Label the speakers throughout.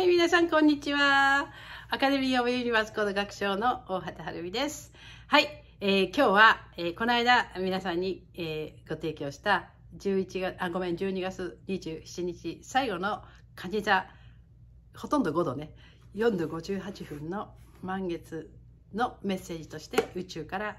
Speaker 1: はい、皆さん、こんにちは。アカデミー・オブ・ユニバースコード学長の大畑晴美です。はい、えー、今日は、えー、この間、皆さんに、えー、ご提供した11月、あ、ごめん、12月27日、最後の蟹座、ほとんど5度ね、4度58分の満月のメッセージとして宇宙から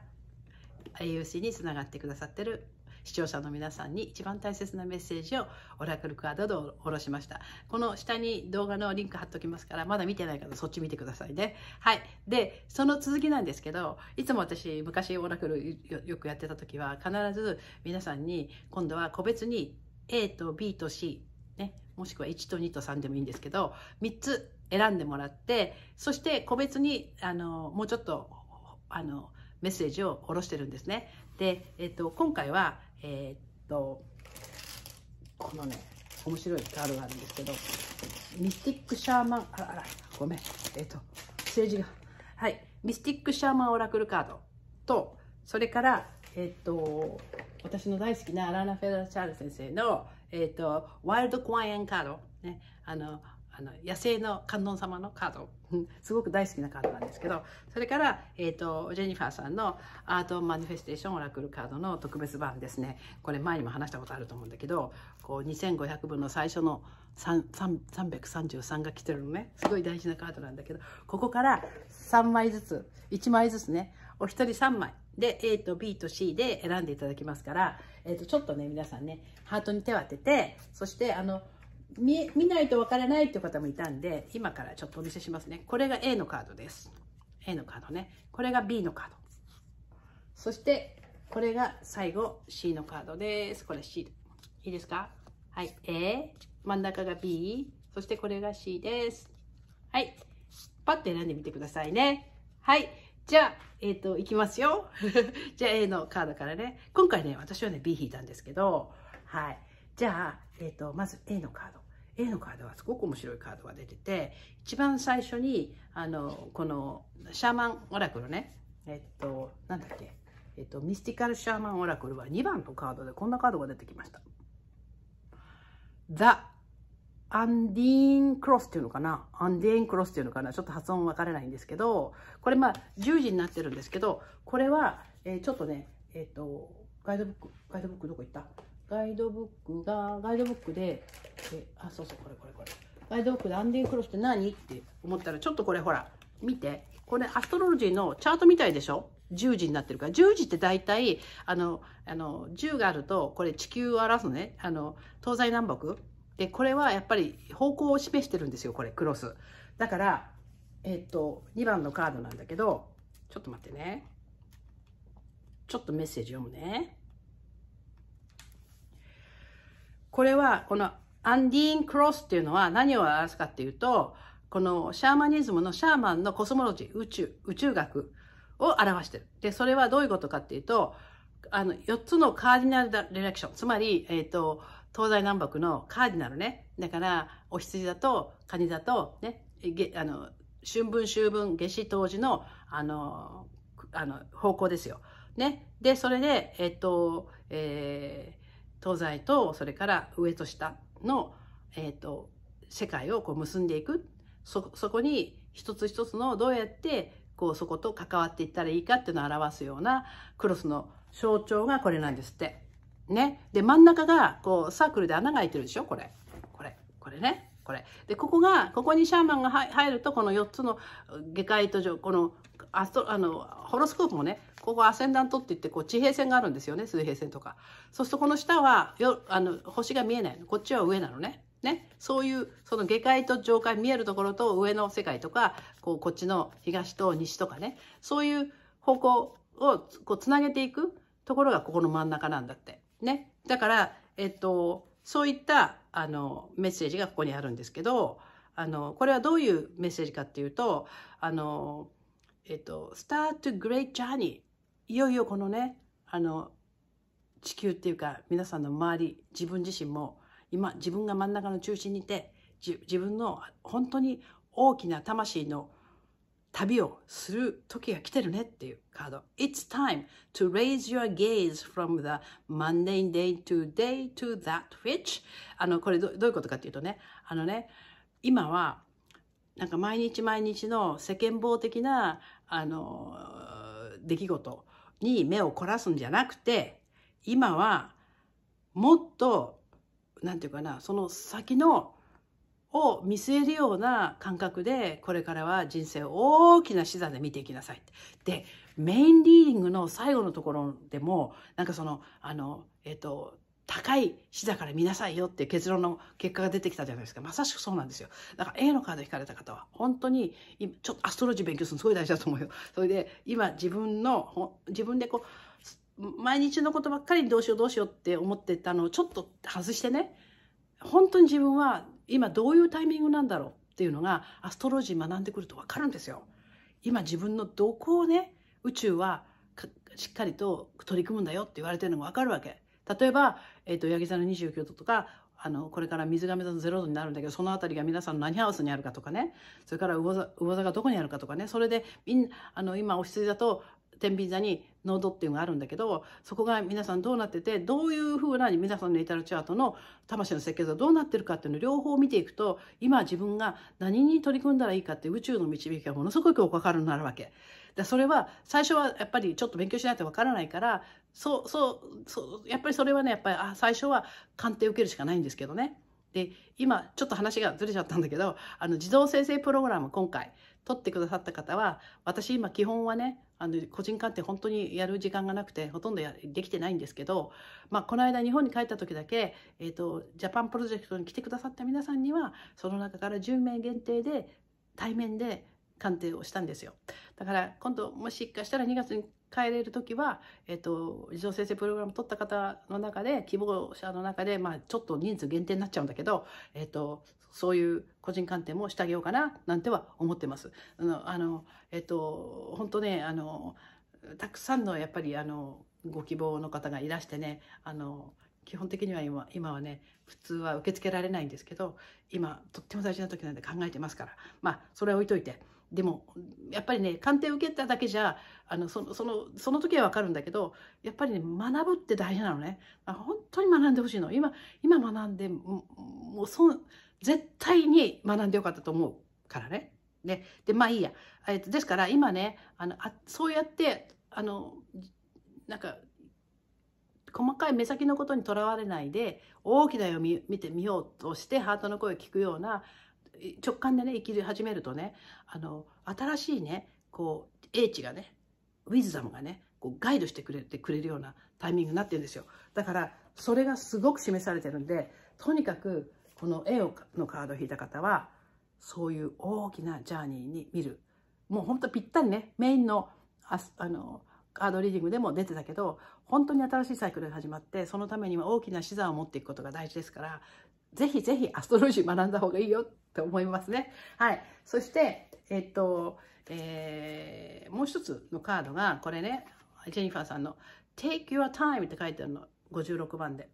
Speaker 1: AUC につながってくださってる視聴者の皆さんに一番大切なメッセージをオラクルカードでおろしました。この下に動画のリンク貼っときますから、まだ見てない方そっち見てくださいね。はい。で、その続きなんですけど、いつも私昔オラクルよくやってた時は必ず皆さんに今度は個別に A と B と C、ね、もしくは1と2と3でもいいんですけど、3つ選んでもらって、そして個別に、あの、もうちょっと、あの、メッセージを下ろしてるんですね。で、えっと、今回はえー、っとこのね面白いカードがあるんですけどミスティックシャーマンあらあらごめんえー、っと政治がはいミスティックシャーマンオラクルカードとそれからえっと私の大好きなアラナ・フェラー・チャール先生の、えっとワイルド・コアエンカード、ね、あのの野生の観音様のカードすごく大好きなカードなんですけどそれから、えーと、ジェニファーさんのアートマニフェステーションオラクルカードの特別版ですねこれ前にも話したことあると思うんだけどこう2500分の最初の333が来てるのねすごい大事なカードなんだけどここから3枚ずつ1枚ずつねお一人3枚で A と B と C で選んでいただきますから、えーとちょっとね皆さんねハートに手を当ててそしてあの「見見ないとわからないっていう方もいたんで、今からちょっとお見せしますね。これが A のカードです。A のカードね。これが B のカード。そして、これが最後 C のカードです。これ C。いいですかはい。A、真ん中が B、そしてこれが C です。はい。パッと選んでみてくださいね。はい。じゃあ、えっ、ー、と、いきますよ。じゃあ A のカードからね。今回ね、私はね、B 引いたんですけど、はい。じゃあ、えっ、ー、と、まず A のカード。A のカードはすごく面白いカードが出てて、一番最初に、あの、この、シャーマンオラクルね、えっと、なんだっけ、えっと、ミスティカルシャーマンオラクルは2番のカードでこんなカードが出てきました。ザ・アンディーン・クロスっていうのかなアンディーン・クロスっていうのかなちょっと発音分からないんですけど、これまあ10時になってるんですけど、これは、えー、ちょっとね、えっ、と、ガイドブック、ガイドブックどこ行ったガイドブックが、ガイドブックで、えあ、そうそう、これこれこれ。ガイドブックでアンディンクロスって何って思ったら、ちょっとこれほら、見て。これアストロロジーのチャートみたいでしょ ?10 時になってるから。10時って大体、あの、あの、10があると、これ地球を表すね。あの、東西南北。で、これはやっぱり方向を示してるんですよ、これ、クロス。だから、えっと、2番のカードなんだけど、ちょっと待ってね。ちょっとメッセージ読むね。これは、このアンディーン・クロスっていうのは何を表すかっていうと、このシャーマニズムのシャーマンのコスモロジー、宇宙、宇宙学を表してる。で、それはどういうことかっていうと、あの、4つのカーディナルディレクション、つまり、えっ、ー、と、東西南北のカーディナルね。だから、お羊だと、カニだと、ね、あの、春分、秋分、夏至、冬至の、あの、あの、方向ですよ。ね。で、それで、えっ、ー、と、えー、東西とそれから上と下の、えーと、世界をこう結んでいくそこに一つ一つのどうやってこうそこと関わっていったらいいかっていうのを表すようなクロスの象徴がこれなんですって。ね。で真ん中がこうサークルで穴が開いてるでしょこれ。これ。これね。これ。でここがここにシャーマンが入るとこの4つの下界とこのアストあのホロスコープもねここアセンダントって言ってこう地平線があるんですよね水平線とかそうするとこの下はよあの星が見えないのこっちは上なのね。ね、そういうその下界と上界見えるところと上の世界とかこうこっちの東と西とかねそういう方向をこうつなげていくところがここの真ん中なんだって。ね、だから、えっと、そういったあのメッセージがここにあるんですけどあのこれはどういうメッセージかっていうとあのえっと、start to great journey。いよいよこのね、あの、地球っていうか、皆さんの周り、自分自身も、今、自分が真ん中の中心にいて、自分の本当に大きな魂の旅をする時が来てるねっていうカード。It's time to raise your gaze from the mundane day to day to that which あの、これどういうことかっていうとね、あのね、今はなんか毎日毎日の世間棒的な、あの、出来事に目を凝らすんじゃなくて、今はもっと、なんていうかな、その先の、を見据えるような感覚で、これからは人生を大きな視座で見ていきなさい。で、メインリーディングの最後のところでも、なんかその、あの、えっと、高い視座から見なさいよって結論の結果が出てきたじゃないですか。まさしくそうなんですよ。だから A のカード引かれた方は、本当に、ちょっとアストロジー勉強するのすごい大事だと思うよ。それで、今自分の、自分でこう、毎日のことばっかりどうしようどうしようって思ってたのをちょっと外してね、本当に自分は今どういうタイミングなんだろうっていうのが、アストロジー学んでくるとわかるんですよ。今自分のどこをね、宇宙はしっかりと取り組むんだよって言われてるのがわかるわけ。例えばえっ、ー、と、ヤギ座の29度とか、あの、これから水亀座の0度になるんだけど、そのあたりが皆さんの何ハウスにあるかとかね、それから魚座、魚座がどこにあるかとかね、それで、みんあの、今、お羊座と天秤座に濃度っていうのがあるんだけど、そこが皆さんどうなってて、どういうふうな皆さんのイタルチャートの魂の設計図はどうなってるかっていうのを両方見ていくと、今自分が何に取り組んだらいいかって宇宙の導きがものすごくわかるようになるわけ。だそれは最初はやっぱりちょっと勉強しないとわからないからそうそうそうやっぱりそれはねやっぱりあ最初は鑑定受けるしかないんですけどね。で今ちょっと話がずれちゃったんだけどあの自動生成プログラム今回取ってくださった方は私今基本はねあの個人鑑定本当にやる時間がなくてほとんどできてないんですけど、まあ、この間日本に帰った時だけ、えーとジャパンプロジェクトに来てくださった皆さんにはその中から10名限定で対面で鑑定をしたんですよ。だから今度もしかしたら2月に帰れる時は、えっと、児童先生プログラム取った方の中で、希望者の中で、まあ、ちょっと人数限定になっちゃうんだけど、えっと、そういう個人鑑定もしてあげようかな、なんては思ってます。あの、あのえっと、本当ね、あの、たくさんのやっぱり、あの、ご希望の方がいらしてね、あの、基本的には今今はね普通は受け付けられないんですけど今とっても大事な時なんで考えてますからまあそれは置いといてでもやっぱりね鑑定受けただけじゃあのそのそのその時は分かるんだけどやっぱりね学ぶって大事なのね本当に学んでほしいの今今学んでもうそ絶対に学んでよかったと思うからね。ねでまあいいや、えですから今ねあのあそうやってあのなんか細かい目先のことにとらわれないで大きな読み見てみようとしてハートの声を聞くような直感でね生きる始めるとねあの新しいねこう英知がねウィズダムがねこうガイドしてくれてくれるようなタイミングになってるんですよだからそれがすごく示されてるんでとにかくこの絵をのカードを引いた方はそういう大きなジャーニーに見るもうほんとぴったりねメインのあすあのカードリーディングでも出てたけど本当に新しいサイクルが始まってそのためには大きな資産を持っていくことが大事ですからぜひぜひアストロロジー学んだ方がいいよと思いますね。はい。そして、えっと、えー、もう一つのカードが、これね、ジェニファーさんの Take Your Time って書いてあるの。56番で。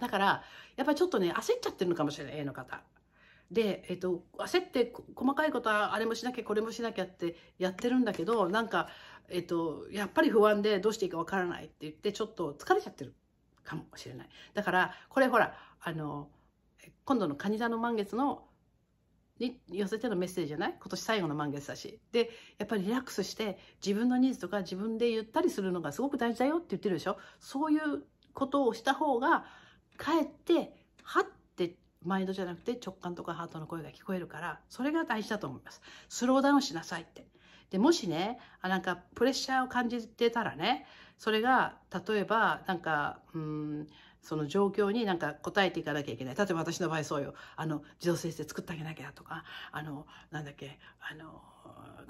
Speaker 1: だから、やっぱりちょっとね、焦っちゃってるのかもしれない、A の方。で、えっと、焦って細かいことはあれもしなきゃこれもしなきゃってやってるんだけど、なんか、えっと、やっぱり不安でどうしていいかわからないって言って、ちょっと疲れちゃってるかもしれない。だから、これほら、あの、今度の蟹座の満月のに寄せてのメッセージじゃない今年最後の満月だし。で、やっぱりリラックスして自分のニーズとか自分でゆったりするのがすごく大事だよって言ってるでしょそういうことをした方が、かえって、はってマインドじゃなくて直感とかハートの声が聞こえるから、それが大事だと思います。スローダウンしなさいって。で、もしね、あなんかプレッシャーを感じてたらね、それが例えばなんかうんその状況になんか答えていかなきゃいけない例えば私の場合そうよあの児童先生作ってあげなきゃとかあのなんだっけあの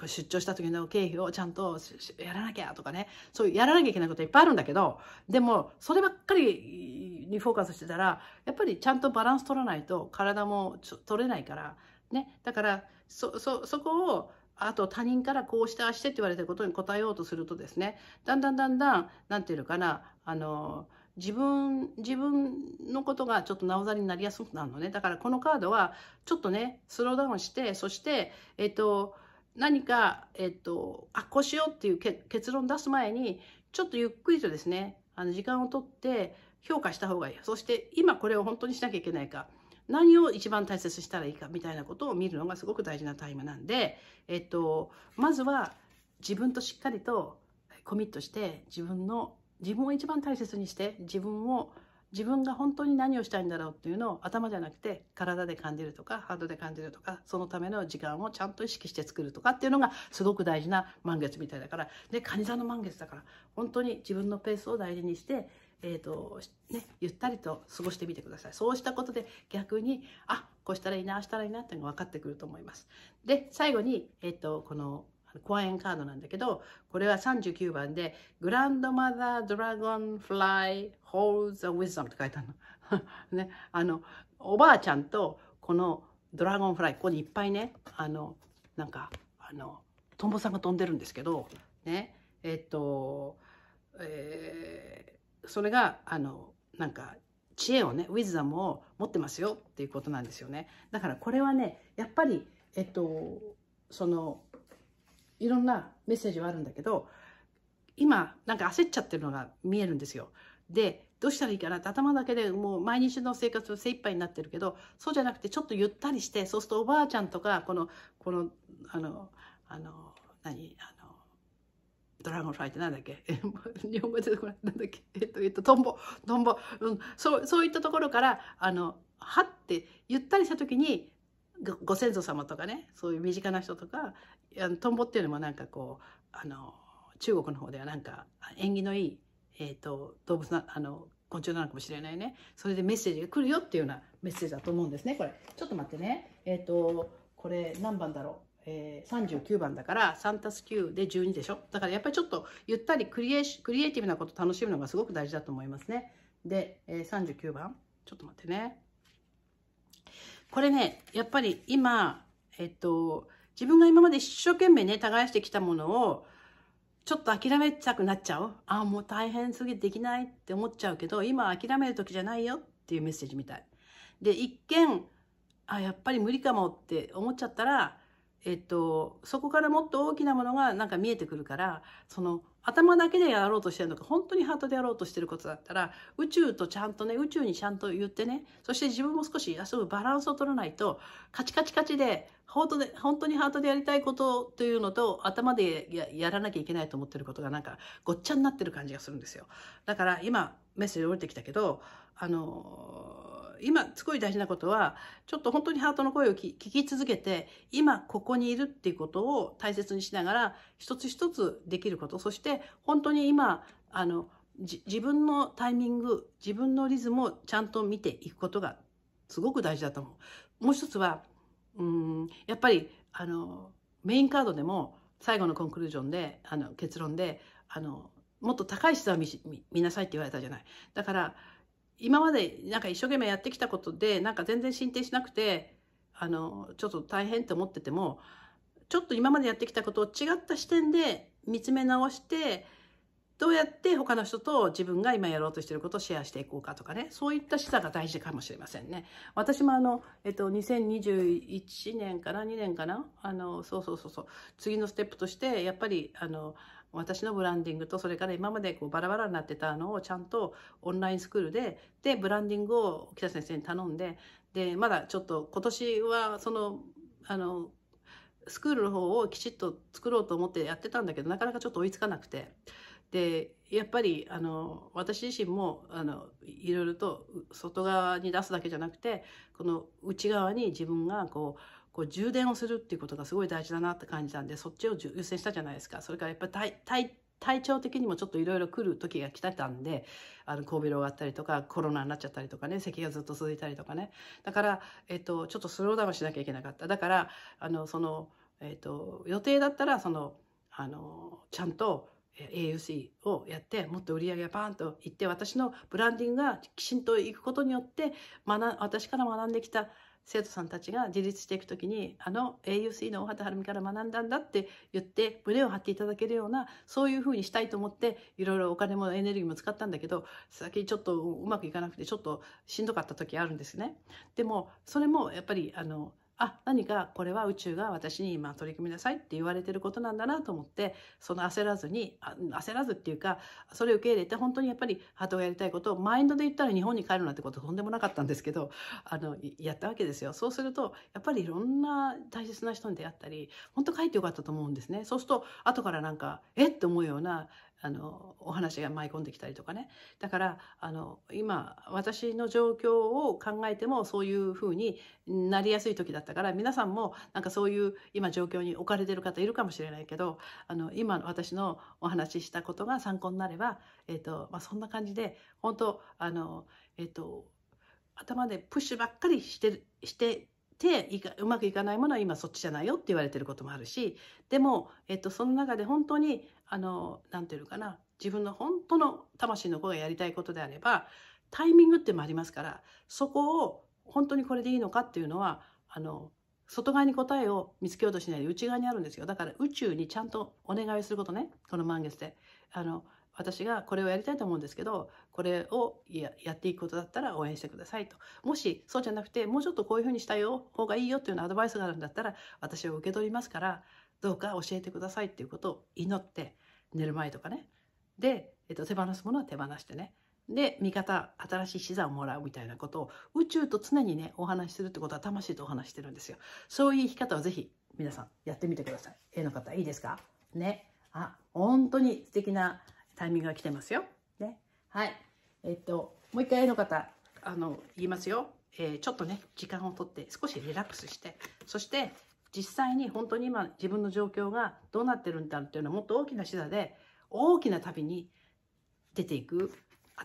Speaker 1: 出張した時の経費をちゃんとやらなきゃとかねそういうやらなきゃいけないこといっぱいあるんだけどでもそればっかりにフォーカスしてたらやっぱりちゃんとバランス取らないと体も取れないからねだからそそそこをあと他人からこうしてあしてって言われてることに答えようとするとですねだんだんだんだん何て言うのかなあの自分自分のことがちょっとなおざりになりやすくなるのねだからこのカードはちょっとねスローダウンしてそしてえっと何か、えっと、あこうしようっていう結論出す前にちょっとゆっくりとですねあの時間をとって評価した方がいいそして今これを本当にしなきゃいけないか何を一番大切したらいいかみたいなことを見るのがすごく大事なタイムなんで、えっと、まずは自分としっかりとコミットして自分の自分を一番大切にして自分を自分が本当に何をしたいんだろうっていうのを頭じゃなくて体で感じるとかハードで感じるとかそのための時間をちゃんと意識して作るとかっていうのがすごく大事な満月みたいだからで蟹座の満月だから本当に自分のペースを大事にしてえーとね、ゆったりと過ごしてみてくださいそうしたことで逆にあこうしたらいいなあしたらいいなっていうのが分かってくると思いますで最後に、えーと、このエンカードなんだけどこれは39番で「グランドマザードラゴンフライホール・ザ・ウィズダム」って書いてあるの ね、あのおばあちゃんとこのドラゴンフライここにいっぱいねあのなんかあのトンボさんが飛んでるんですけどねえっとえーそれが、あの、なんか、知恵をね、ウィズダムを持ってますよっていうことなんですよね。だからこれはね、やっぱり、えっと、その、いろんなメッセージはあるんだけど、今、なんか焦っちゃってるのが見えるんですよ。で、どうしたらいいかなって頭だけでもう毎日の生活を精一杯になってるけど、そうじゃなくてちょっとゆったりして、そうするとおばあちゃんとか、この、この、あの、あの、何あドラゴンフライってなんだっけ 日本語でこななんだっけ えっと、えっと、トンボ、トンボ。うん。そう、そういったところから、あの、はってゆったりした時に、ご先祖様とかね、そういう身近な人とか、トンボっていうのもなんかこう、あの、中国の方ではなんか縁起のいい、えっ、ー、と、動物な、あの、昆虫なのかもしれないね。それでメッセージが来るよっていうようなメッセージだと思うんですね、これ。ちょっと待ってね。えっ、ー、と、これ何番だろうえー、39番だから3たす9で12でしょだからやっぱりちょっとゆったりクリエクリエイティブなこと楽しむのがすごく大事だと思いますねで、えー、39番ちょっと待ってねこれねやっぱり今えっと自分が今まで一生懸命ね耕してきたものをちょっと諦めたくなっちゃうああもう大変すぎてできないって思っちゃうけど今諦める時じゃないよっていうメッセージみたいで一見あやっぱり無理かもって思っちゃったらえっと、そこからもっと大きなものがなんか見えてくるからその頭だけでやろうとしてるのか本当にハートでやろうとしてることだったら宇宙とちゃんとね宇宙にちゃんと言ってねそして自分も少し遊ぶバランスを取らないとカチカチカチで本当で本当にハートでやりたいことというのと頭でややらなきゃいけないと思ってることがなんかごっちゃになってる感じがするんですよだから今メッセージ降りてきたけどあの今すごい大事なことはちょっと本当にハートの声を聞き続けて今ここにいるっていうことを大切にしながら一つ一つできることそして本当に今あの自分のタイミング自分のリズムをちゃんと見ていくことがすごく大事だと思う。もう一つはうんやっぱりあのメインカードでも最後のコンクルージョンであの結論であのもっと高い質は見なさいって言われたじゃない。だから今までなんか一生懸命やってきたことでなんか全然進展しなくてあのちょっと大変って思っててもちょっと今までやってきたことを違った視点で見つめ直してどうやって他の人と自分が今やろうとしてることをシェアしていこうかとかねそういった示唆が大事かもしれませんね。私もあの、えっと、2021年かな2年かなあのそうそうそうそう次のステップとしてやっぱりあの私のブランディングとそれから今までこうバラバラになってたのをちゃんとオンラインスクールででブランディングを北先生に頼んででまだちょっと今年はそのあのスクールの方をきちっと作ろうと思ってやってたんだけどなかなかちょっと追いつかなくてでやっぱりあの私自身もあのいろいろと外側に出すだけじゃなくてこの内側に自分がこうこう充電をするっていうことがすごい大事だなって感じたんでそっちを優先したじゃないですかそれからやっぱり体体調的にもちょっといろいろ来る時が来てたんで、あの、神戸病があったりとか、コロナになっちゃったりとかね、咳がずっと続いたりとかね。だから、えっと、ちょっとスローダウンしなきゃいけなかった。だから、あの、その、えっと、予定だったら、その、あの、ちゃんと、AUC をやってもっと売り上げがパーンといって私のブランディングがきちんといくことによって学私から学んできた生徒さんたちが自立していく時にあの AUC の大畑晴美から学んだんだって言って胸を張っていただけるようなそういうふうにしたいと思っていろいろお金もエネルギーも使ったんだけど先ちょっとうまくいかなくてちょっとしんどかった時あるんですね。でもそれもやっぱりあのあ何かこれは宇宙が私に今取り組みなさいって言われてることなんだなと思ってその焦らずに焦らずっていうかそれを受け入れて本当にやっぱりハートをやりたいことをマインドで言ったら日本に帰るなんてこととんでもなかったんですけどあのやったわけですよそうするとやっぱりいろんな大切な人に出会ったり本当帰ってよかったと思うんですねそうすると後からなんかえって思うようなあのお話が舞い込んできたりとかねだからあの今私の状況を考えてもそういうふうになりやすい時だったから皆さんもなんかそういう今状況に置かれてる方いるかもしれないけどあの今私のお話ししたことが参考になれば、えーとまあ、そんな感じで本当あのえっ、ー、と頭でプッシュばっかりしてしててうまくいかないものは今そっちじゃないよって言われてることもあるしでも、えっと、その中で本当にあの、なんていうのかな、自分の本当の魂の子がやりたいことであれば、タイミングってもありますから、そこを本当にこれでいいのかっていうのは、あの、外側に答えを見つけようとしないで内側にあるんですよ。だから宇宙にちゃんとお願いすることね、この満月で。あの、私がこれをやりたいと思うんですけどこれをやっていくことだったら応援してくださいともしそうじゃなくてもうちょっとこういうふうにしたい方がいいよっていうようなアドバイスがあるんだったら私は受け取りますからどうか教えてくださいっていうことを祈って寝る前とかねで、えっと、手放すものは手放してねで味方新しい資産をもらうみたいなことを宇宙と常にねお話しするってことは魂とお話してるんですよそういう生き方をぜひ皆さんやってみてください A の方いいですかねあ本当に素敵なタイミングが来てますよねはいえっともう一回 A の方あの言いますよえー、ちょっとね時間をとって少しリラックスしてそして実際に本当に今自分の状況がどうなってるんだっていうのはもっと大きな視座で大きな旅に出ていく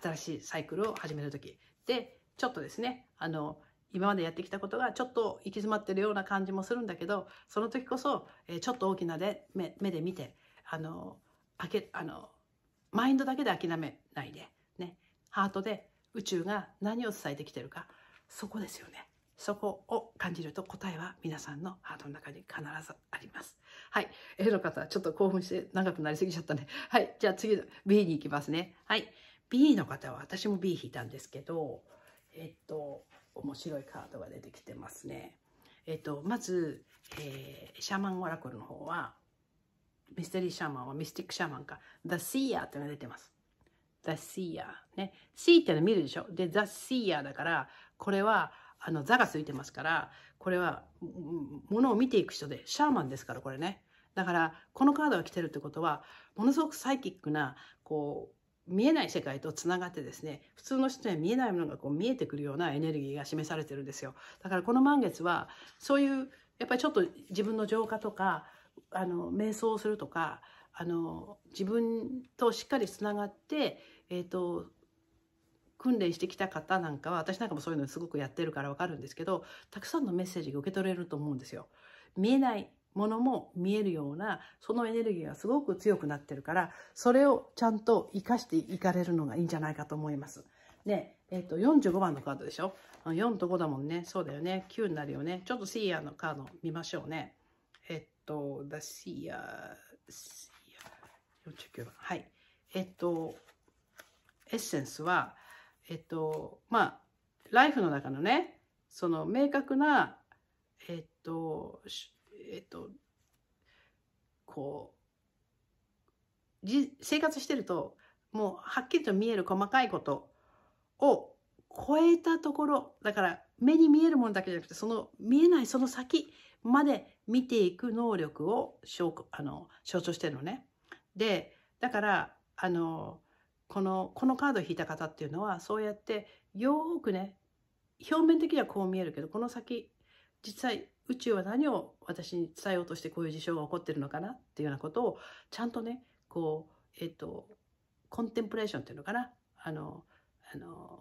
Speaker 1: 新しいサイクルを始める時でちょっとですねあの今までやってきたことがちょっと行き詰まってるような感じもするんだけどその時こそ、えちょっと大きなで目目で見てあのあけあのマインドだけで諦めないで、ね、ハートで宇宙が何を伝えてきてるかそこですよね。そこを感じると答えは皆さんのハートの中に必ずあります。はい。A の方、ちょっと興奮して長くなりすぎちゃったね。はい。じゃあ次の B に行きますね。はい。B の方は私も B 引いたんですけど、えっと、面白いカードが出てきてますね。えっと、まず、えー、シャーマンオラクルの方は、ミステリーシャーマンはミスティックシャーマンか、The Seer っていうのが出てます。The Seer。ね。See っての見るでしょ。で、The Seer だから、これはあの座がついてますから、これはものを見ていく人で、シャーマンですから、これね。だから、このカードが来てるってことは、ものすごくサイキックな、こう、見えない世界とつながってですね、普通の人には見えないものがこう見えてくるようなエネルギーが示されてるんですよ。だからこの満月は、そういう、やっぱりちょっと自分の浄化とか、あの、瞑想をするとか、あの、自分としっかりつながって、えっ、ー、と、訓練してきた方なんかは、私なんかもそういうのすごくやってるからわかるんですけど、たくさんのメッセージが受け取れると思うんですよ。見えないものも見えるような、そのエネルギーがすごく強くなってるから、それをちゃんと活かしていかれるのがいいんじゃないかと思います。ね、えっ、ー、と、45番のカードでしょ ?4 と5だもんね。そうだよね。9になるよね。ちょっとシーアのカード見ましょうね。えっと、だシーヤ49番。はい。えっと、エッセンスは、えっと、まあ、ライフの中のね、その明確な、えっと、えっと、こう、じ生活してると、もうはっきりと見える細かいことを超えたところ、だから目に見えるものだけじゃなくて、その見えないその先まで見ていく能力を象あの象徴してるのね。で、だから、あの、このこのカードを引いた方っていうのはそうやってよくね表面的にはこう見えるけどこの先実際宇宙は何を私に伝えようとしてこういう事象が起こってるのかなっていうようなことをちゃんとねこうえっ、ー、とコンテンプレーションっていうのかなあのあの、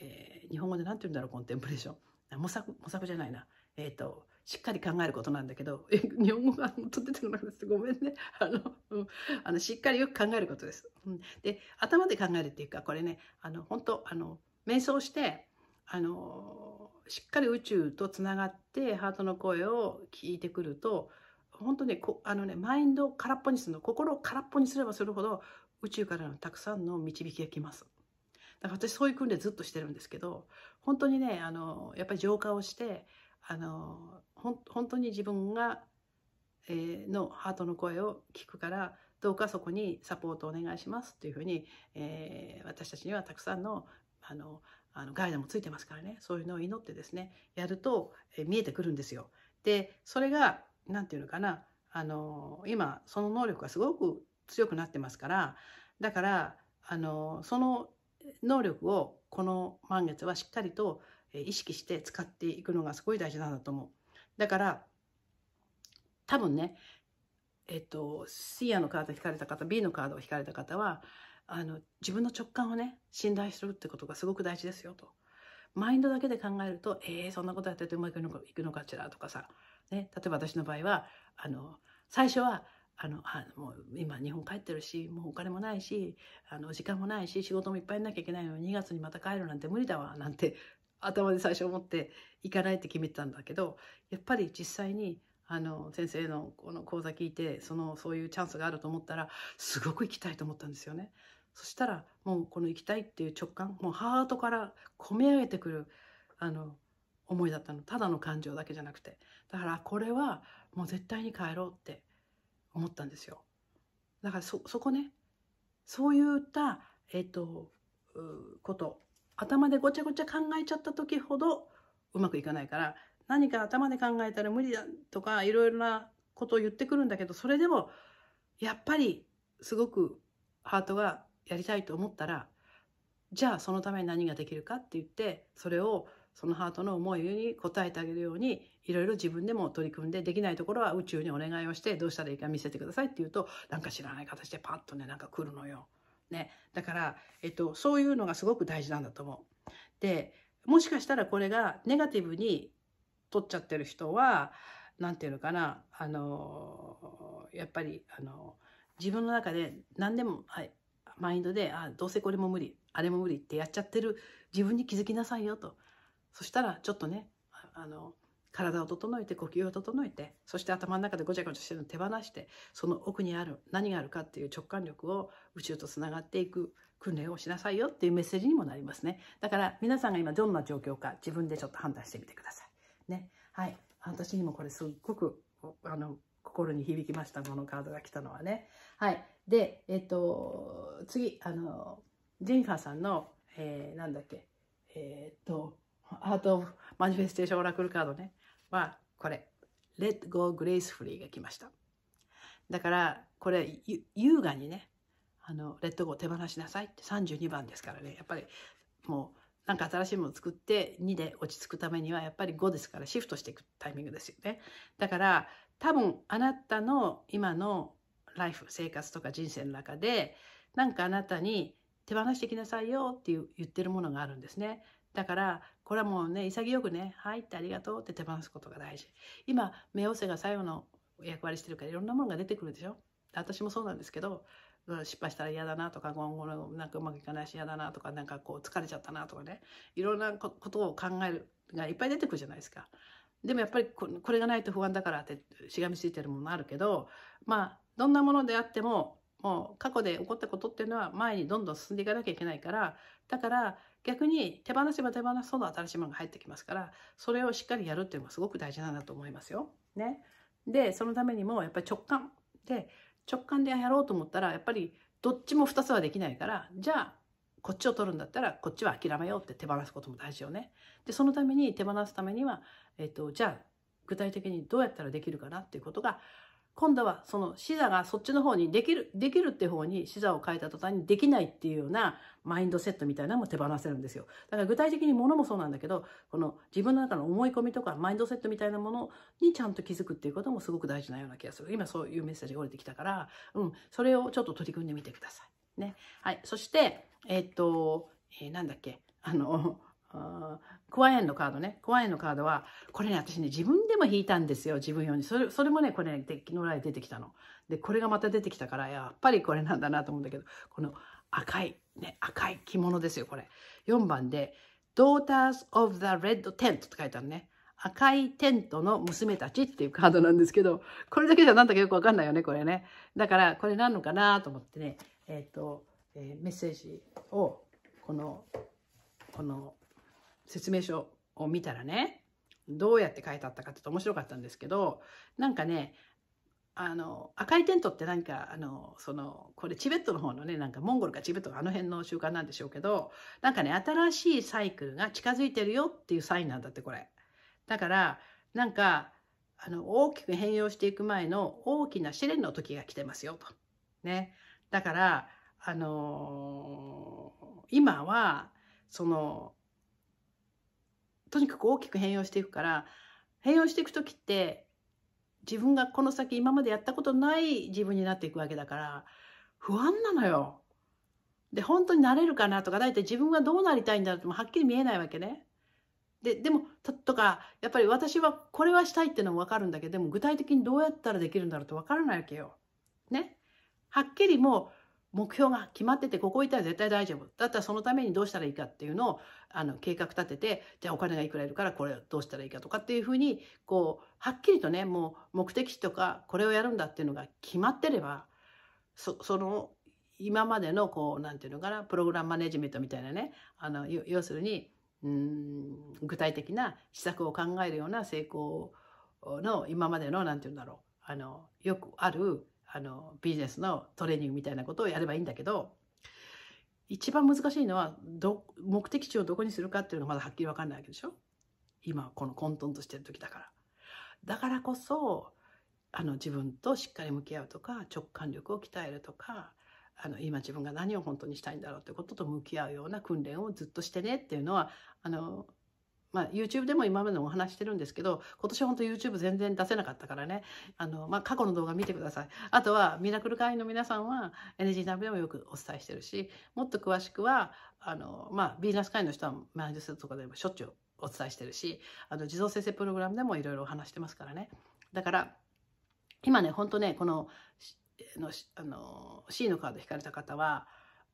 Speaker 1: えー、日本語で何て言うんだろうコンテンプレーション模索模索じゃないなえっ、ー、と、しっかり考えることなんだけど、え日本語が本当出てこなくてごめんね。あの、うん、あのしっかりよく考えることです、うん。で、頭で考えるっていうか、これね、あの、本当あの、瞑想して、あの、しっかり宇宙とつながって、ハートの声を聞いてくると、本当ね、こあのね、マインドを空っぽにするの、心を空っぽにすればするほど、宇宙からのたくさんの導きが来ます。だから私そういう訓練ずっとしてるんですけど、本当にね、あの、やっぱり浄化をして、あのほ本当に自分が、えー、のハートの声を聞くからどうかそこにサポートお願いしますというふうに、えー、私たちにはたくさんのあのあのガイドもついてますからねそういうのを祈ってですねやると、えー、見えてくるんですよ。でそれが何て言うのかなあの今その能力がすごく強くなってますからだからあのその能力をこの満月はしっかりと意識して使っていくのがすごい大事なんだと思う。だから多分ねえっと C やのカード引かれた方 B のカードを引かれた方はあの自分の直感をね信頼するってことがすごく大事ですよと。マインドだけで考えるとえー、そんなことやっててうまくいくのかしらとかさ、ね、例えば私の場合はあの最初はあのあもう今日本帰ってるしもうお金もないしあの時間もないし仕事もいっぱいなきゃいけないのに2月にまた帰るなんて無理だわなんて頭で最初思って行かないって決めてたんだけどやっぱり実際にあの先生のこの講座聞いてそのそういうチャンスがあると思ったらすごく行きたいと思ったんですよね。そしたらもうこの行きたいっていう直感もうハートから込み上げてくるあの思いだったのただの感情だけじゃなくてだからこれはもう絶対に帰ろうって思ったんですよ。だからそこねそういった、えっと、こと頭でごちゃごちゃ考えちゃった時ほどうまくいかないから何か頭で考えたら無理だとかいろいろなことを言ってくるんだけどそれでもやっぱりすごくハートがやりたいと思ったらじゃあそのために何ができるかって言ってそれをそのハートの思いに応えてあげるようにいろいろ自分でも取り組んでできないところは宇宙にお願いをしてどうしたらいいか見せてくださいって言うとなんか知らない形でパッとねなんか来るのよ。ね。だから、えっと、そういうのがすごく大事なんだと思う。で、もしかしたらこれがネガティブに取っちゃってる人は、何て言うのかな、あの、やっぱり、あの、自分の中で何でも、はい、マインドで、あ、どうせこれも無理、あれも無理ってやっちゃってる自分に気づきなさいよと。そしたら、ちょっとね、あの、体を整えて呼吸を整えてそして頭の中でごちゃごちゃしてるのを手放してその奥にある何があるかっていう直感力を宇宙とつながっていく訓練をしなさいよっていうメッセージにもなりますねだから皆さんが今どんな状況か自分でちょっと判断してみてくださいねはい私にもこれすっごくあの心に響きましたこのカードが来たのはねはいでえっと次あのジンファーさんの、えー、なんだっけえー、っとアート・マニフェステーション・オラクルカードね。はこれ Let go gracefully が来ましただからこれ優雅にねあのレッドゴー手放しなさいって32番ですからねやっぱりもう何か新しいもの作って2で落ち着くためにはやっぱり5ですからシフトしていくタイミングですよねだから多分あなたの今のライフ生活とか人生の中で何かあなたに手放してきなさいよって言ってるものがあるんですねだから、これはもうね、潔くね、はいってありがとうって手放すことが大事。今、冥王星が最後の役割してるからいろんなものが出てくるでしょ私もそうなんですけど、失敗したら嫌だなとか、今後のなんかうまくいかないし嫌だなとか、なんかこう疲れちゃったなとかね、いろんなことを考えるがいっぱい出てくるじゃないですか。でもやっぱりこれがないと不安だからってしがみついてるものあるけど、まあ、どんなものであっても、もう過去で起こったことっていうのは前にどんどん進んでいかなきゃいけないからだから逆に手放せば手放すほど新しいものが入ってきますからそれをしっかりやるっていうのがすごく大事なんだと思いますよ。ね、でそのためにもやっぱり直感で直感でやろうと思ったらやっぱりどっちも2つはできないからじゃあこっちを取るんだったらこっちは諦めようって手放すことも大事よね。でそのために手放すためには、えっと、じゃあ具体的にどうやったらできるかなっていうことが今度はその視座がそっちの方にできる、できるって方に視座を変えた途端にできないっていうようなマインドセットみたいなのも手放せるんですよ。だから具体的にものもそうなんだけど、この自分の中の思い込みとかマインドセットみたいなものにちゃんと気づくっていうこともすごく大事なような気がする。今そういうメッセージが降りてきたから、うん、それをちょっと取り組んでみてください。ね。はい。そして、えー、っと、えー、なんだっけ、あの、クンのカードね。クワンのカードは、これね、私ね、自分でも引いたんですよ。自分用に。それそれもね、これね、デッキの裏で出てきたの。で、これがまた出てきたから、やっぱりこれなんだなと思うんだけど、この赤い、ね、赤い着物ですよ、これ。4番で、Daughters of the Red Tent って書いてあるね。赤いテントの娘たちっていうカードなんですけど、これだけじゃなんだかよくわかんないよね、これね。だから、これなのかなと思ってね、えっ、ー、と、えー、メッセージを、この、この説明書を見たらね、どうやって書いてあったかって面白かったんですけど、なんかね、あの、赤いテントって何か、あの、その、これチベットの方のね、なんかモンゴルかチベットのあの辺の習慣なんでしょうけど、なんかね、新しいサイクルが近づいてるよっていうサインなんだって、これ。だから、なんか、あの、大きく変容していく前の大きな試練の時が来てますよ、と。ね。だから、あのー、今は、その、とにかく大きく変容していくから変容していく時って自分がこの先今までやったことない自分になっていくわけだから不安なのよ。で本当になれるかなとか大体自分はどうなりたいんだろうってもはっきり見えないわけね。ででもとかやっぱり私はこれはしたいっていうのも分かるんだけどでも具体的にどうやったらできるんだろうって分からないわけよ。ね。はっきりも目標が決まってて、ここ行ったら絶対大丈夫。だったらそのためにどうしたらいいかっていうのを、あの、計画立てて、じゃあお金がいくらいるからこれどうしたらいいかとかっていうふうに、こう、はっきりとね、もう目的地とか、これをやるんだっていうのが決まってれば、そ、その、今までの、こう、なんていうのかな、プログラムマネジメントみたいなね、あの、要するに、うん、具体的な施策を考えるような成功の今までの、なんていうんだろう、あの、よくある、あの、ビジネスのトレーニングみたいなことをやればいいんだけど、一番難しいのは、ど、目的地をどこにするかっていうのがまだはっきりわかんないわけでしょ今、この混沌としてる時だから。だからこそ、あの、自分としっかり向き合うとか、直感力を鍛えるとか、あの、今自分が何を本当にしたいんだろうってことと向き合うような訓練をずっとしてねっていうのは、あの、まあ、YouTube でも今までのお話してるんですけど、今年は本当 YouTube 全然出せなかったからね、あの、まあ、過去の動画見てください。あとは、ミラクル会員の皆さんは、NG ナビでもよくお伝えしてるし、もっと詳しくは、あの、まあ、ビーナス会員の人は、マネージャとかでもしょっちゅうお伝えしてるし、あの、児童生成プログラムでもいろいろお話してますからね。だから、今ね、本当ね、この、のあの C のカード引かれた方は、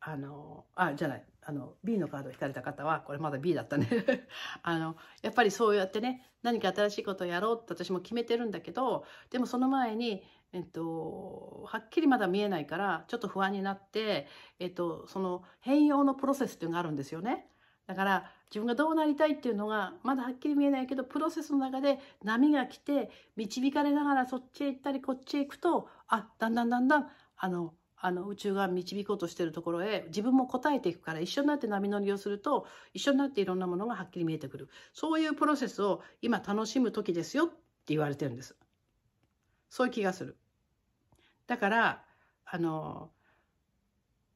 Speaker 1: あの、あ、じゃない、あの、B のカードを引かれた方は、これまだ B だったね あの、やっぱりそうやってね、何か新しいことをやろうって私も決めてるんだけど、でもその前に、えっと、はっきりまだ見えないから、ちょっと不安になって、えっと、その変容のプロセスっていうのがあるんですよね。だから、自分がどうなりたいっていうのが、まだはっきり見えないけど、プロセスの中で波が来て、導かれながらそっちへ行ったり、こっちへ行くと、あ、だんだんだんだん、あの、あの宇宙が導こうとしてるところへ自分も答えていくから一緒になって波乗りをすると一緒になっていろんなものがはっきり見えてくるそういうプロセスを今楽しむ時ですよって言われてるんですそういう気がするだからあの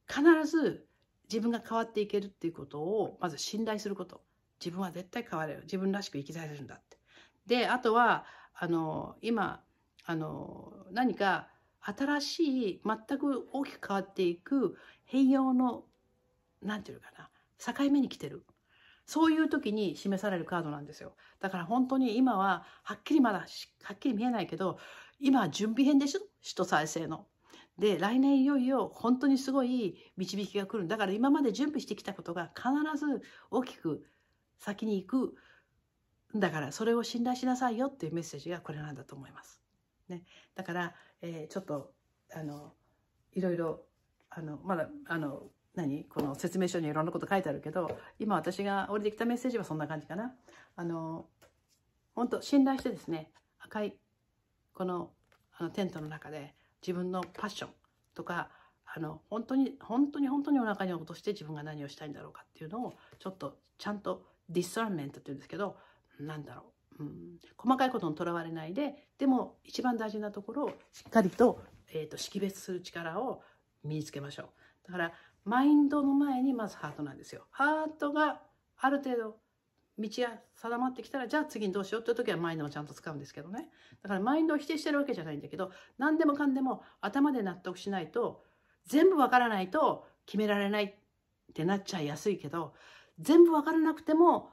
Speaker 1: 必ず自分が変わっていけるっていうことをまず信頼すること自分は絶対変われる自分らしく生きられるんだってであとはあの今あの何か新しい全く大きく変わっていく変容の何て言うかな境目に来てるそういう時に示されるカードなんですよだから本当に今ははっきりまだはっきり見えないけど今は準備編でしょ首都再生の。で来年いよいよ本当にすごい導きが来るだから今まで準備してきたことが必ず大きく先に行くだからそれを信頼しなさいよっていうメッセージがこれなんだと思います。ね、だから、えー、ちょっとあのいろいろあのまだあの何この説明書にいろんなこと書いてあるけど今私が降りてきたメッセージはそんな感じかな。あの本当信頼してですね赤いこのあのテントの中で自分のパッションとかあの本当に本当に本当にお腹に落として自分が何をしたいんだろうかっていうのをちょっとちゃんとディスサーメントっていうんですけどなんだろううん、細かいことにとらわれないででも一番大事なところをしっかりと,、えーと、識別する力を身につけましょうだからマインドの前にまずハートなんですよハートがある程度道が定まってきたらじゃあ次にどうしようって時はマインドをちゃんと使うんですけどねだからマインドを否定してるわけじゃないんだけど何でもかんでも頭で納得しないと全部わからないと決められないってなっちゃいやすいけど全部わからなくても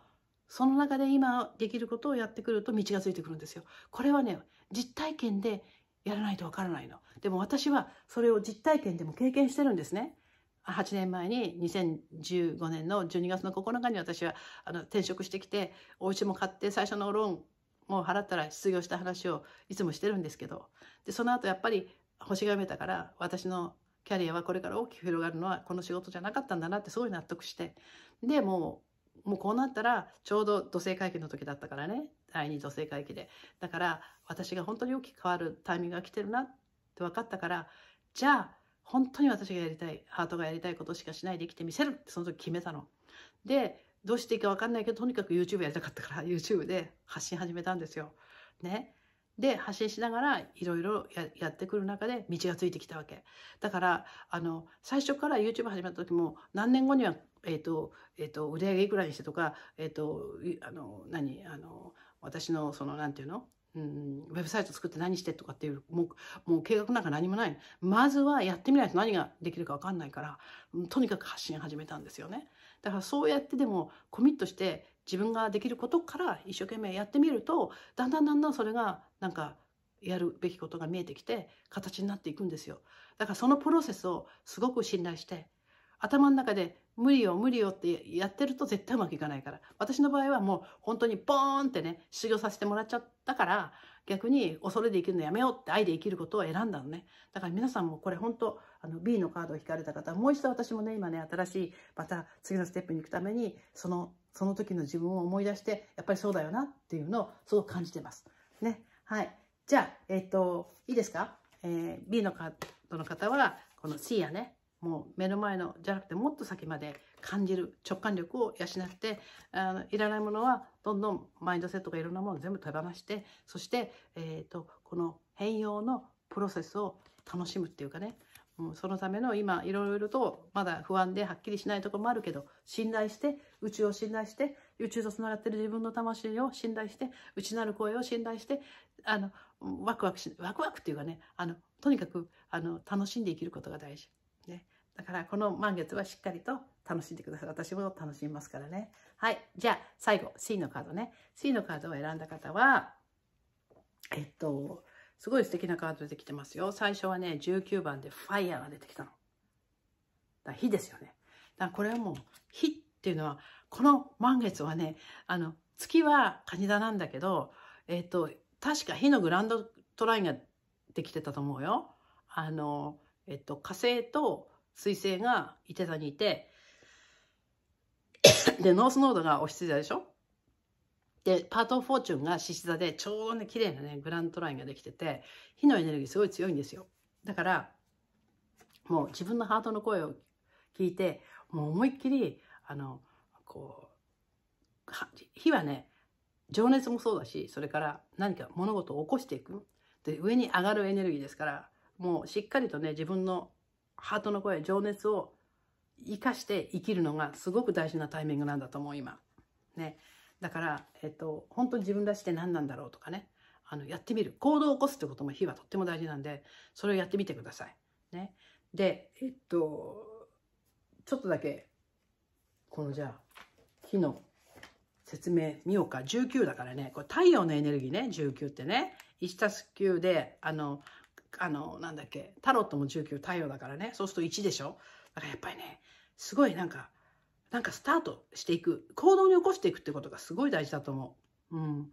Speaker 1: その中で今できることをやってくると道がついてくるんですよ。これはね、実体験でやらないとわからないの。でも私はそれを実体験でも経験してるんですね。8年前に2015年の12月の9日に私はあの転職してきて、お家も買って最初のローンもう払ったら失業した話をいつもしてるんですけど、で、その後やっぱり星が読めたから私のキャリアはこれから大きく広がるのはこの仕事じゃなかったんだなってすごい納得して、で、もうもうこうなったら、ちょうど土星回帰の時だったからね。第二土星回帰で。だから、私が本当に大きく変わるタイミングが来てるなって分かったから、じゃあ、本当に私がやりたい、ハートがやりたいことしかしないで生きてみせるってその時決めたの。で、どうしていいか分かんないけど、とにかく YouTube やりたかったから、YouTube で発信始めたんですよ。ね。で発信しながらいろいろやってくる中で道がついてきたわけだからあの最初から YouTube 始まった時も何年後には、えーとえーと、売り上げいくらにしてとか、えーと、あの何あの私のそのんていうのうん、ウェブサイト作って何してとかっていうもうもう計画なんか何もないまずはやってみないと何ができるか分かんないからとにかく発信始めたんですよね。だからそうやってでもコミットして自分ができることから一生懸命やってみるとだんだんだんだんそれがなんかやるべきことが見えてきて形になっていくんですよだからそのプロセスをすごく信頼して頭の中で無理よ無理よってやってると絶対うまくいかないから私の場合はもう本当にボーンってね修行させてもらっちゃったから逆に恐れで生きるのやめようって愛で生きることを選んだのね。だから皆さんもこれ本当、あの B のカードを引かれた方、もう一度私もね、今ね、新しい、また次のステップに行くために、その、その時の自分を思い出して、やっぱりそうだよなっていうのをすごく感じてます。ね。はい。じゃあ、えっ、と、いいですかえー、B のカードの方は、この C やね、もう目の前のじゃなくてもっと先まで感じる直感力を養ってあのいらないものはどんどんマインドセットがいろんなものを全部手放してそして、えーと、この変容のプロセスを楽しむっていうかね、うん、そのための今いろいろとまだ不安ではっきりしないところもあるけど信頼して宇宙を信頼して宇宙とつながってる自分の魂を信頼して内なる声を信頼してあのワクワクしワクワクっていうかねあのとにかくあの楽しんで生きることが大事。だからこの満月はしっかりと楽しんでください。私も楽しみますからね。はい。じゃあ、最後、C のカードね。C のカードを選んだ方は、えっと、すごい素敵なカード出てきてますよ。最初はね、19番でファイヤーが出てきたの。だ火ですよね。だこれはもう、火っていうのは、この満月はね、あの、月は蟹座なんだけど、えっと、確か火のグランドトラインができてたと思うよ。あの、えっと、火星と彗星が伊手座にいて、で、ノースノードがお羊座でしょで、パートフォーチュンが獅子座で、ちょうどね、綺麗なね、グラントラインができてて、火のエネルギーすごい強いんですよ。だから、もう自分のハートの声を聞いて、もう思いっきり、あの、こう、火はね、情熱もそうだし、それから何か物事を起こしていく。で、上に上がるエネルギーですから、もうしっかりとね、自分のハートの声、情熱を生かして生きるのがすごく大事なタイミングなんだと思う、今。ね。だから、えっと、本当に自分らしって何なんだろうとかね。あの、やってみる。行動を起こすってことも火はとっても大事なんで、それをやってみてください。ね。で、えっと、ちょっとだけ、このじゃあ、火の説明見ようか。19だからね。これ太陽のエネルギーね、19ってね。1たす9で、あの、あの、なんだっけ、タロットも19太陽だからね、そうすると1でしょだからやっぱりね、すごいなんか、なんかスタートしていく、行動に起こしていくってことがすごい大事だと思う。うん。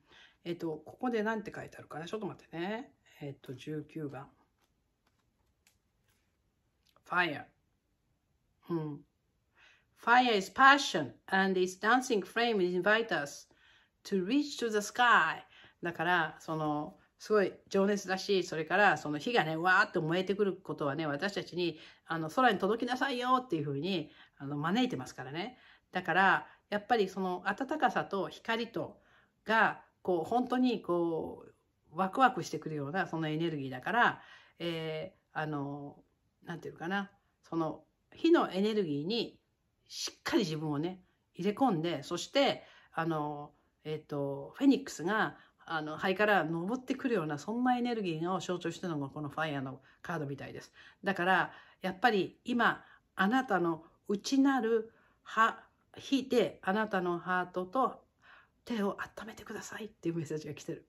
Speaker 1: えっ、ー、と、ここで何て書いてあるかなちょっと待ってね。えっ、ー、と、19番。Fire. うん。Fire is passion and its dancing f r a m e invites us to reach to the sky. だから、その、すごい情熱だし、それからその火がね、わーって燃えてくることはね、私たちに、あの、空に届きなさいよっていうふうに、あの、招いてますからね。だから、やっぱりその暖かさと光とが、こう、本当にこう、ワクワクしてくるような、そのエネルギーだから、えー、あの、なんていうかな、その、火のエネルギーに、しっかり自分をね、入れ込んで、そして、あの、えっ、ー、と、フェニックスがあの肺から登ってくるようなそんなエネルギーを象徴してるのがこのファイアのカードみたいです。だからやっぱり今あなたの内なる火であなたのハートと手を温めてくださいっていうメッセージが来てる。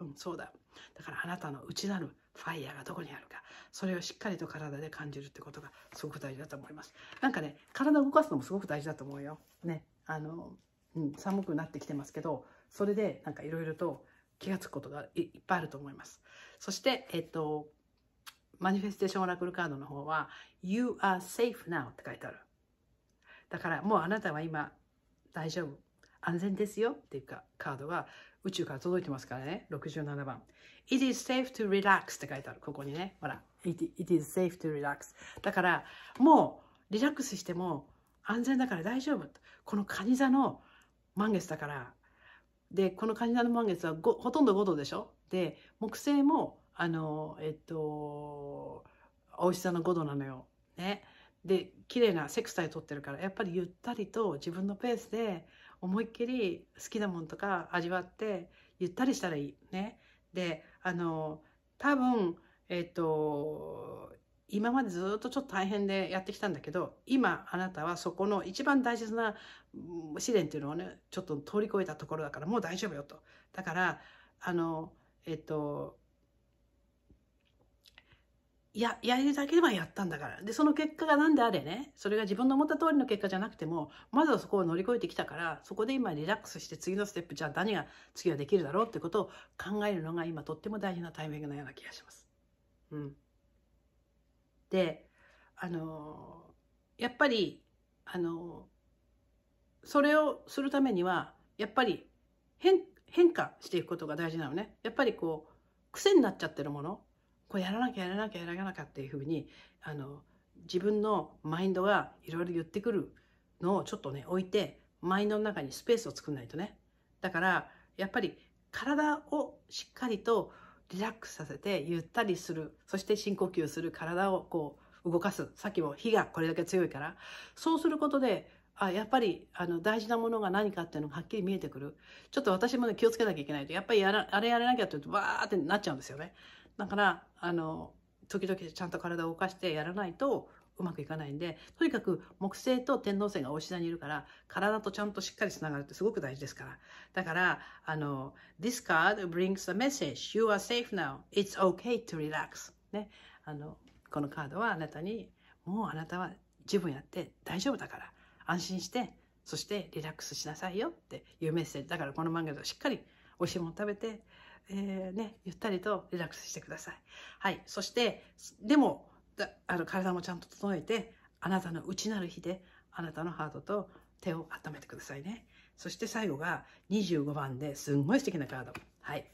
Speaker 1: うん、そうだ。だからあなたの内なるファイヤーがどこにあるか、それをしっかりと体で感じるってことがすごく大事だと思います。なんかね、体を動かすのもすごく大事だと思うよ。ね、あの、うん、寒くなってきてますけど、それでなんかいろいろと気がつくことがいっぱいあると思います。そして、えっと、マニフェステーションオラクルカードの方は、You are safe now って書いてある。だからもうあなたは今大丈夫。安全ですよっていうかカードが宇宙から届いてますからね。67番。It is safe to relax って書いてある。ここにね。ほら。It, it is safe to relax. だからもうリラックスしても安全だから大丈夫。この蟹座の満月だからで、このカニ座の満月はほとんど5度でしょで、木星も、あの、えっと、美味しさの5度なのよ。ね。で、綺麗なセクサイ取ってるから、やっぱりゆったりと自分のペースで思いっきり好きなものとか味わって、ゆったりしたらいい。ね。で、あの、多分、えっと、今までずっとちょっと大変でやってきたんだけど、今あなたはそこの一番大切な試練っていうのをね、ちょっと通り越えたところだからもう大丈夫よと。だから、あの、えっと、や、やるだけではやったんだから。で、その結果が何であれね、それが自分の思った通りの結果じゃなくても、まずはそこを乗り越えてきたから、そこで今リラックスして次のステップ、じゃあ何が次はできるだろうってことを考えるのが今とっても大事なタイミングのような気がします。うん。ってあのやっぱりあのそれをするためにはやっぱり変変化していくことが大事なのねやっぱりこう癖になっちゃってるものこれやらなきゃやらなきゃやらなきゃっていうふうにあの自分のマインドがいろいろ言ってくるのをちょっとね置いてマインドの中にスペースを作んないとねだからやっぱり体をしっかりとリラックスさせてゆったりするそして深呼吸する体をこう動かすさっきも火がこれだけ強いからそうすることであやっぱりあの大事なものが何かっていうのがはっきり見えてくるちょっと私もね気をつけなきゃいけないとやっぱりやらあれやらなきゃって言うとバーってなっちゃうんですよねだからあの時々ちゃんと体を動かしてやらないとうまくいかないんで、とにかく木星と天王星がおし座にいるから、体とちゃんとしっかりつながるってすごく大事ですから。だから、あの、This card brings a message, you are safe now, it's okay to relax. ね。あの、このカードはあなたに、もうあなたは自分やって大丈夫だから、安心して、そしてリラックスしなさいよっていうメッセージ。だからこの漫画ではしっかり美味しいもの食べて、えー、ね、ゆったりとリラックスしてください。はい。そして、でも、あの体もちゃんと整えて、あなたの内なる日で、あなたのハートと手を温めてくださいね。そして最後が25番ですんごい素敵なカード。はい。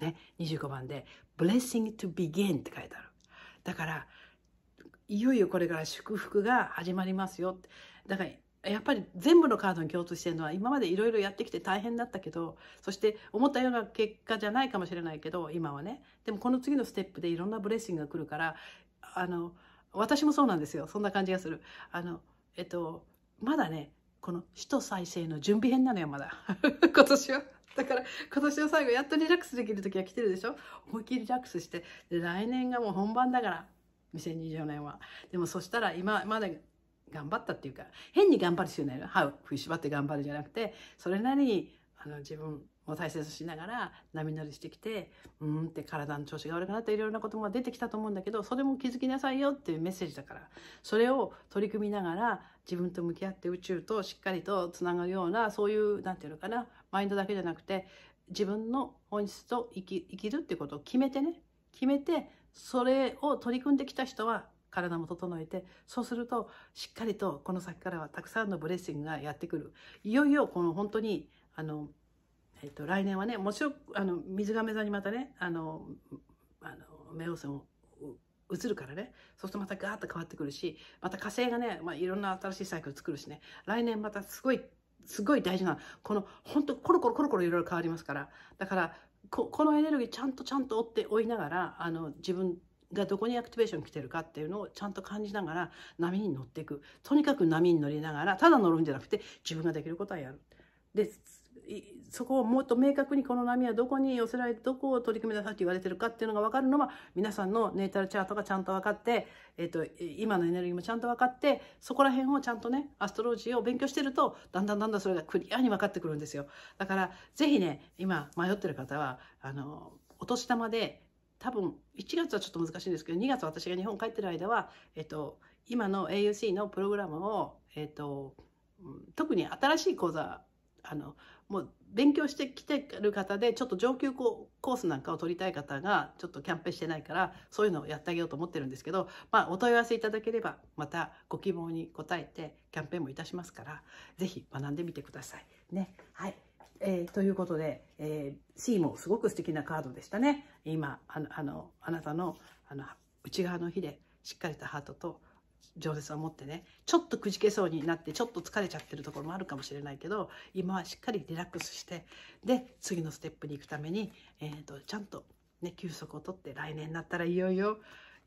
Speaker 1: ね、25番で Blessing to begin って書いてある。だから、いよいよこれから祝福が始まりますよ。だから、やっぱり全部のカードに共通してるのは今までいろいろやってきて大変だったけどそして思ったような結果じゃないかもしれないけど今はねでもこの次のステップでいろんなブレッシングが来るからあの私もそうなんですよそんな感じがする。あのえっとまだねこの首都再生の準備編なのよまだ 今年は。だから今年の最後やっとリラックスできる時が来てるでしょ思いっきりリラックスしてで来年がもう本番だから2024年はでもそしたら今まで頑張ったっていうか、変に頑張る必要ないの。歯を振りしって頑張るじゃなくて、それなりに、あの、自分を大切にしながら、波乗りしてきて、うんって体の調子が悪くなっていろろなことが出てきたと思うんだけど、それも気づきなさいよっていうメッセージだから、それを取り組みながら、自分と向き合って宇宙としっかりとつながるような、そういう、なんていうのかな、マインドだけじゃなくて、自分の本質と生き生きるってことを決めてね、決めて、それを取り組んできた人は体も整えて、そうすると、しっかりとこの先からはたくさんのブレッシングがやってくる。いよいよ、この本当に、あの、えっと、来年はね、もちろん、あの、水亀座にまたね、あの、あの、冥王星を移るからね。そうするとまたガーッと変わってくるし、また火星がね、まあ、いろんな新しいサイクル作るしね。来年またすごい、すごい大事な、この、本当コロコロコロコロいろいろ変わりますから。だから、ここのエネルギーちゃんとちゃんと追って追いながら、あの、自分がどこにアクティベーション来てるかっていうのをちゃんと感じながら波に乗っていくとにかく波に乗りながらただ乗るんじゃなくて自分ができることはやる。でそこをもっと明確にこの波はどこに寄せられてどこを取り組みなさいて言われてるかっていうのが分かるのは皆さんのネイタルチャートがちゃんと分かって、えーと、と今のエネルギーもちゃんと分かってそこら辺をちゃんとねアストロジーを勉強してるとだんだんだんだんそれがクリアに分かってくるんですよだから是非ね今迷ってる方はあのお年玉で多分1月はちょっと難しいんですけど2月私が日本帰ってる間は、えっと、今の AUC のプログラムを、えっと、特に新しい講座あのもう勉強してきてる方でちょっと上級コースなんかを取りたい方がちょっとキャンペーンしてないからそういうのをやってあげようと思ってるんですけど、まあ、お問い合わせいただければまたご希望に応えてキャンペーンもいたしますから是非学んでみてくださいね。はいえー、ということで、えー、C もすごく素敵なカードでしたね。今、あの、あのあなたのあの内側の火でしっかりとハートと情熱を持ってね、ちょっとくじけそうになって、ちょっと疲れちゃってるところもあるかもしれないけど、今はしっかりリラックスして、で、次のステップに行くために、えー、と、ちゃんとね、休息をとって、来年になったらいよいよ、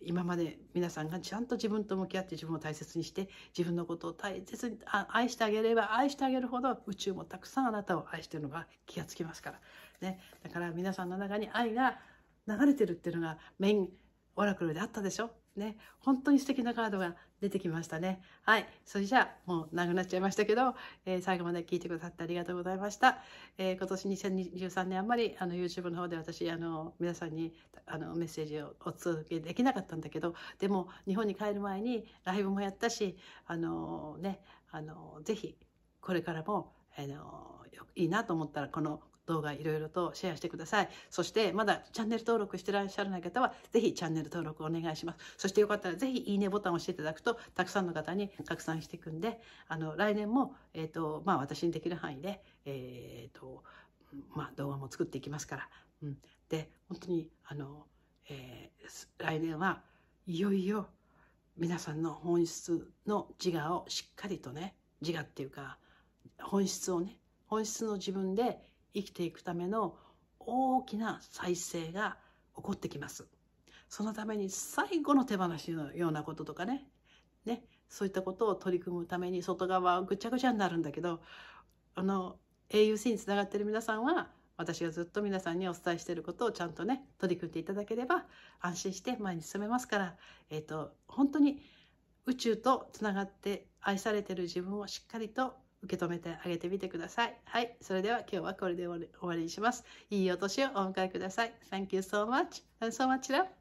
Speaker 1: 今まで皆さんがちゃんと自分と向き合って自分を大切にして自分のことを大切に愛してあげれば愛してあげるほど宇宙もたくさんあなたを愛してるのが気がつきますから、ね、だから皆さんの中に愛が流れてるっていうのがメインオラクルであったでしょね本当に素敵なカードが出てきましたね。はい。それじゃあ、もうなくなっちゃいましたけど、えー、最後まで聞いてくださってありがとうございました。えー、今年2023年あんまり、あの、YouTube の方で私、あの、皆さんに、あの、メッセージをお届けできなかったんだけど、でも、日本に帰る前にライブもやったし、あの、ね、あの、ぜひ、これからも、あの、いいなと思ったら、この動画いろいろとシェアしてください。そしてまだチャンネル登録してらっしゃらない方はぜひチャンネル登録お願いします。そしてよかったらぜひいいねボタンを押していただくとたくさんの方に拡散していくんで、あの来年も、えーとまあ、私にできる範囲で、えーとまあ、動画も作っていきますから。うん、で本当にあの、えー、来年はいよいよ皆さんの本質の自我をしっかりとね自我っていうか本質をね本質の自分で生きていくための大きな再生が起こってきます。そのために最後の手放しのようなこととかね、ね、そういったことを取り組むために外側はぐちゃぐちゃになるんだけど、あの、AUC につながってる皆さんは、私がずっと皆さんにお伝えしていることをちゃんとね、取り組んでいただければ、安心して前に進めますから、えっ、ー、と、本当に宇宙とつながって愛されてる自分をしっかりと受け止めてあげてみてください。はい。それでは今日はこれで終わりにします。いいお年をお迎えください。Thank you so much and so much love.